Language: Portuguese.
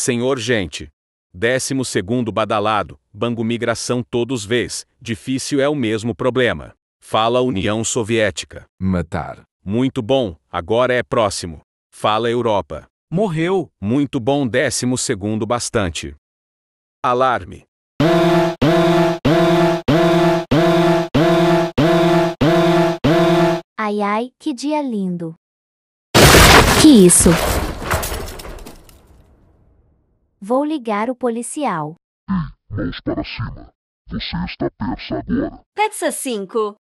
Senhor gente. Décimo segundo badalado, Bangu migração todos vês, difícil é o mesmo problema. Fala União Soviética. Matar. Muito bom, agora é próximo. Fala Europa. Morreu. Muito bom décimo segundo bastante. Alarme. Ai ai, que dia lindo. Que isso? Vou ligar o policial. Ih, hum, mãos para cima. Você está persa agora. Peça 5.